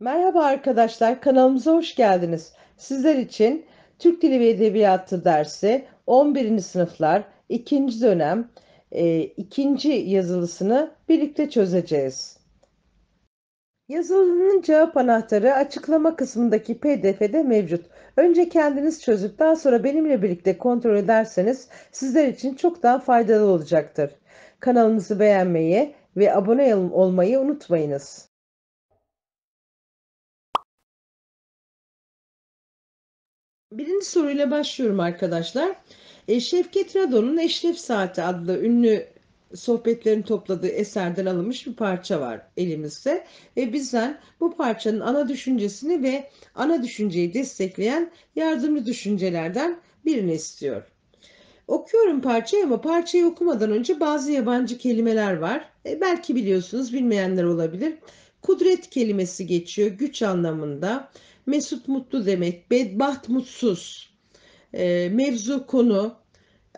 Merhaba arkadaşlar, kanalımıza hoş geldiniz. Sizler için Türk Dili ve Edebiyatı dersi 11. sınıflar 2. dönem 2. E, yazılısını birlikte çözeceğiz. Yazılının cevap anahtarı açıklama kısmındaki pdf'de mevcut. Önce kendiniz çözüp daha sonra benimle birlikte kontrol ederseniz sizler için çok daha faydalı olacaktır. Kanalımızı beğenmeyi ve abone olmayı unutmayınız. Birinci soruyla başlıyorum arkadaşlar. E, Şevket Radon'un Eşref Saati adlı ünlü sohbetlerini topladığı eserden alınmış bir parça var elimizde ve bizden bu parçanın ana düşüncesini ve ana düşünceyi destekleyen yardımcı düşüncelerden birini istiyor. Okuyorum parçayı ama parçayı okumadan önce bazı yabancı kelimeler var. E, belki biliyorsunuz, bilmeyenler olabilir. Kudret kelimesi geçiyor güç anlamında. Mesut mutlu demek, bedbaht mutsuz. E, mevzu konu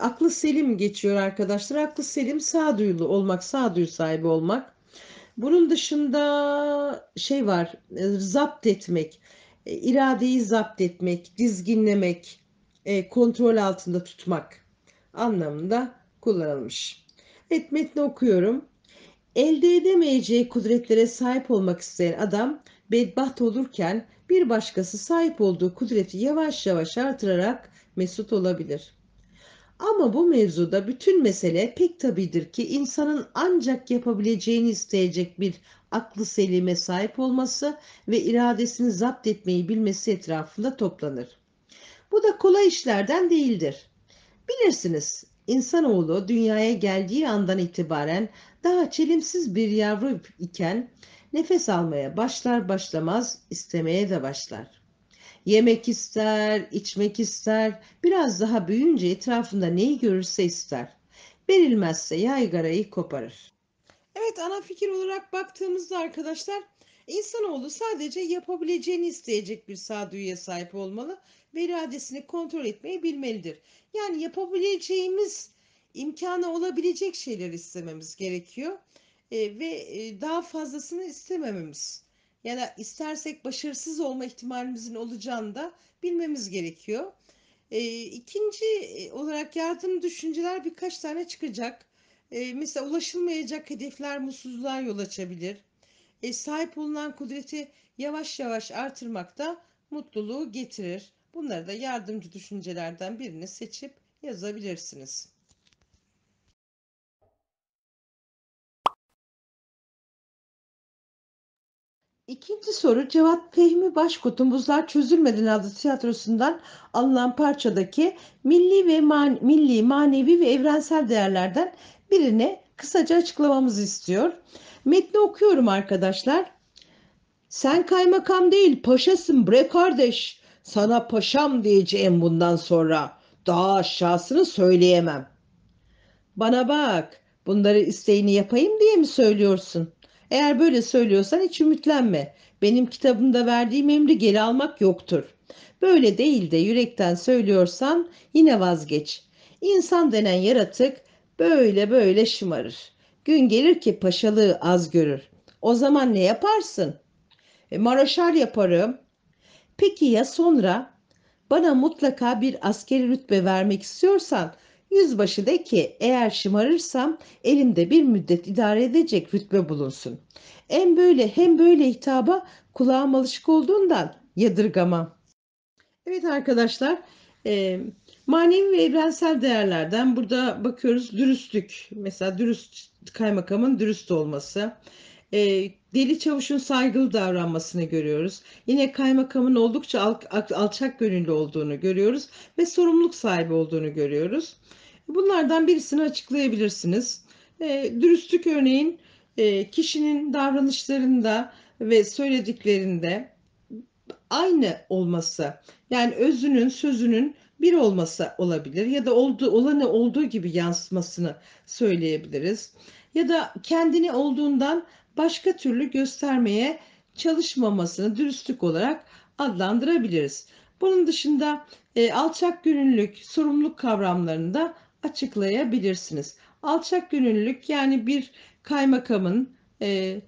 Aklı selim geçiyor arkadaşlar. Aklı selim sağduyulu olmak, sağduyu sahibi olmak. Bunun dışında şey var, e, zapt etmek, e, iradeyi zapt etmek, dizginlemek, e, kontrol altında tutmak anlamında kullanılmış. Evet metni okuyorum. Elde edemeyeceği kudretlere sahip olmak isteyen adam bedbaht olurken bir başkası sahip olduğu kudreti yavaş yavaş artırarak mesut olabilir. Ama bu mevzuda bütün mesele pek tabidir ki insanın ancak yapabileceğini isteyecek bir aklı selime sahip olması ve iradesini zapt etmeyi bilmesi etrafında toplanır. Bu da kolay işlerden değildir. Bilirsiniz, insanoğlu dünyaya geldiği andan itibaren daha çelimsiz bir yavru iken nefes almaya başlar başlamaz istemeye de başlar. Yemek ister, içmek ister, biraz daha büyüyünce etrafında neyi görürse ister. Verilmezse yaygarayı koparır. Evet ana fikir olarak baktığımızda arkadaşlar insanoğlu sadece yapabileceğini isteyecek bir sağduyuya sahip olmalı ve iradesini kontrol etmeyi bilmelidir. Yani yapabileceğimiz imkana olabilecek şeyler istememiz gerekiyor e, ve e, daha fazlasını istemememiz yani istersek başarısız olma ihtimalimizin olacağını da bilmemiz gerekiyor. E, ikinci e, olarak yardım düşünceler birkaç tane çıkacak. E, mesela ulaşılmayacak hedefler mutsuzluğa yol açabilir. E, sahip olunan kudreti yavaş yavaş artırmak da mutluluğu getirir. Bunları da yardımcı düşüncelerden birini seçip yazabilirsiniz. İkinci soru Cevat Fehmi Başkut'un Buzlar Çözülmeden adlı tiyatrosundan alınan parçadaki milli ve man milli, manevi ve evrensel değerlerden birine kısaca açıklamamızı istiyor. Metni okuyorum arkadaşlar. Sen kaymakam değil paşasın bre kardeş. Sana paşam diyeceğim bundan sonra. Daha aşağısını söyleyemem. Bana bak bunları isteğini yapayım diye mi söylüyorsun? Eğer böyle söylüyorsan hiç ümitlenme. Benim kitabımda verdiğim emri geri almak yoktur. Böyle değil de yürekten söylüyorsan yine vazgeç. İnsan denen yaratık böyle böyle şımarır. Gün gelir ki paşalığı az görür. O zaman ne yaparsın? E, maraşar yaparım. Peki ya sonra? Bana mutlaka bir askeri rütbe vermek istiyorsan Yüzbaşı de ki eğer şımarırsam elimde bir müddet idare edecek rütbe bulunsun. Hem böyle hem böyle hitaba kulağım alışık olduğundan yadırgamam. Evet arkadaşlar e, manevi ve evrensel değerlerden burada bakıyoruz dürüstlük. Mesela dürüst kaymakamın dürüst olması. E, Deli Çavuş'un saygılı davranmasını görüyoruz. Yine kaymakamın oldukça al, al, alçak gönüllü olduğunu görüyoruz ve sorumluluk sahibi olduğunu görüyoruz. Bunlardan birisini açıklayabilirsiniz. E, dürüstlük örneğin e, kişinin davranışlarında ve söylediklerinde aynı olması yani özünün sözünün bir olması olabilir ya da oldu, olanı olduğu gibi yansıtmasını söyleyebiliriz. Ya da kendini olduğundan başka türlü göstermeye çalışmamasını dürüstlük olarak adlandırabiliriz. Bunun dışında e, alçak gönüllülük, sorumluluk kavramlarında açıklayabilirsiniz. Alçak gönüllülük yani bir kaymakamın e,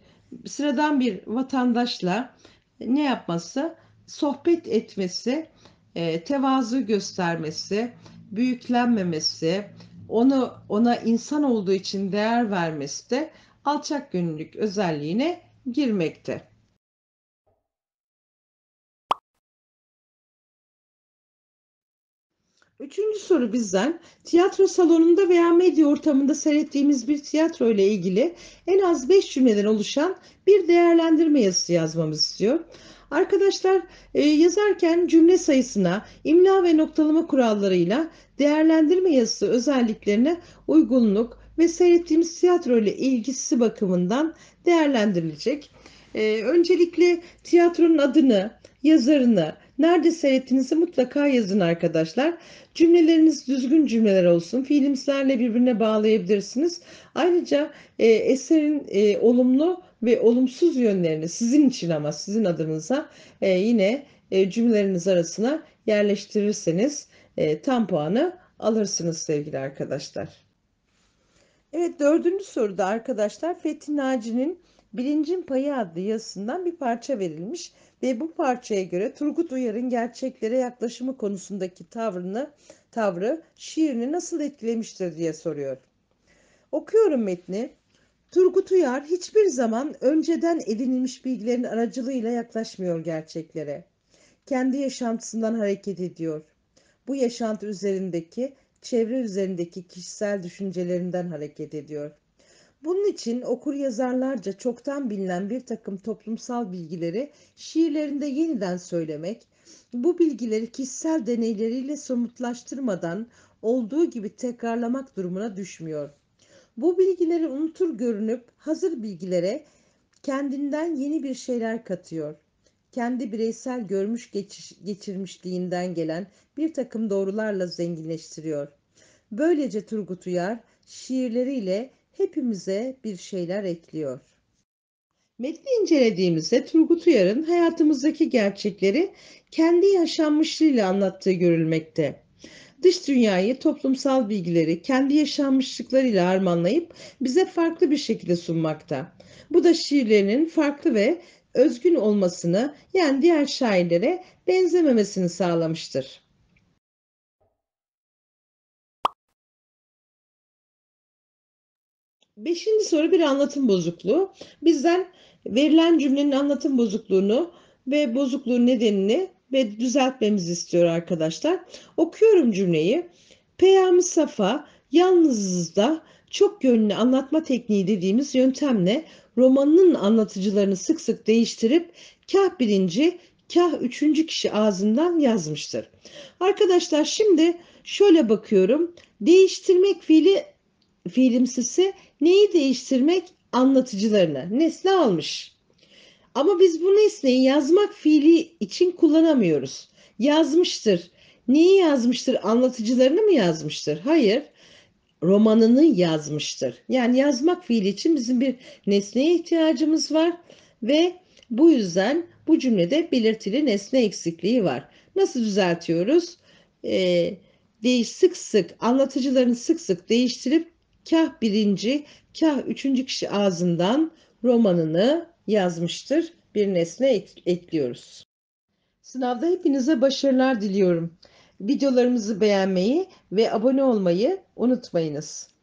sıradan bir vatandaşla ne yapması? Sohbet etmesi, e, tevazu göstermesi, büyüklenmemesi, onu ona insan olduğu için değer vermesi de alçak gönüllülük özelliğine girmekte. Üçüncü soru bizden. Tiyatro salonunda veya medya ortamında seyrettiğimiz bir tiyatro ile ilgili en az 5 cümleden oluşan bir değerlendirme yazısı yazmamız istiyor. Arkadaşlar e, yazarken cümle sayısına, imla ve noktalama kurallarıyla değerlendirme yazısı özelliklerine uygunluk ve seyrettiğimiz tiyatro ile ilgisi bakımından değerlendirilecek. E, öncelikle tiyatronun adını, yazarını, Nerede seyrettiğinizi mutlaka yazın arkadaşlar. Cümleleriniz düzgün cümleler olsun. Filmlerle birbirine bağlayabilirsiniz. Ayrıca e, eserin e, olumlu ve olumsuz yönlerini sizin için ama sizin adınıza e, yine e, cümleleriniz arasına yerleştirirseniz e, tam puanı alırsınız sevgili arkadaşlar. Evet dördüncü soruda arkadaşlar Fethi Naci'nin Bilincin Payı adlı yazısından bir parça verilmiş ve bu parçaya göre Turgut Uyar'ın gerçeklere yaklaşımı konusundaki tavrını, tavrı şiirini nasıl etkilemiştir diye soruyor. Okuyorum metni. Turgut Uyar hiçbir zaman önceden edinilmiş bilgilerin aracılığıyla yaklaşmıyor gerçeklere. Kendi yaşantısından hareket ediyor. Bu yaşantı üzerindeki, çevre üzerindeki kişisel düşüncelerinden hareket ediyor.'' Bunun için okur yazarlarca çoktan bilinen bir takım toplumsal bilgileri şiirlerinde yeniden söylemek, bu bilgileri kişisel deneyleriyle somutlaştırmadan olduğu gibi tekrarlamak durumuna düşmüyor. Bu bilgileri unutur görünüp hazır bilgilere kendinden yeni bir şeyler katıyor. Kendi bireysel görmüş geçirmişliğinden gelen bir takım doğrularla zenginleştiriyor. Böylece Turgut Uyar şiirleriyle hepimize bir şeyler ekliyor. Metni incelediğimizde Turgut Uyar'ın hayatımızdaki gerçekleri kendi yaşanmışlığıyla anlattığı görülmekte. Dış dünyayı, toplumsal bilgileri kendi yaşanmışlıklarıyla harmanlayıp bize farklı bir şekilde sunmakta. Bu da şiirlerinin farklı ve özgün olmasını yani diğer şairlere benzememesini sağlamıştır. Beşinci soru bir anlatım bozukluğu. Bizden verilen cümlenin anlatım bozukluğunu ve bozukluğun nedenini ve düzeltmemizi istiyor arkadaşlar. Okuyorum cümleyi. Peyami Safa yalnızda çok yönlü anlatma tekniği dediğimiz yöntemle romanının anlatıcılarını sık sık değiştirip kah birinci kah üçüncü kişi ağzından yazmıştır. Arkadaşlar şimdi şöyle bakıyorum. Değiştirmek fiili fiilimsisi Neyi değiştirmek? Anlatıcılarını. Nesne almış. Ama biz bu nesneyi yazmak fiili için kullanamıyoruz. Yazmıştır. Neyi yazmıştır? Anlatıcılarını mı yazmıştır? Hayır. Romanını yazmıştır. Yani yazmak fiili için bizim bir nesneye ihtiyacımız var ve bu yüzden bu cümlede belirtili nesne eksikliği var. Nasıl düzeltiyoruz? Ee, değiş, sık sık anlatıcılarını sık sık değiştirip kah birinci, kah üçüncü kişi ağzından romanını yazmıştır. Bir nesne ekliyoruz. Sınavda hepinize başarılar diliyorum. Videolarımızı beğenmeyi ve abone olmayı unutmayınız.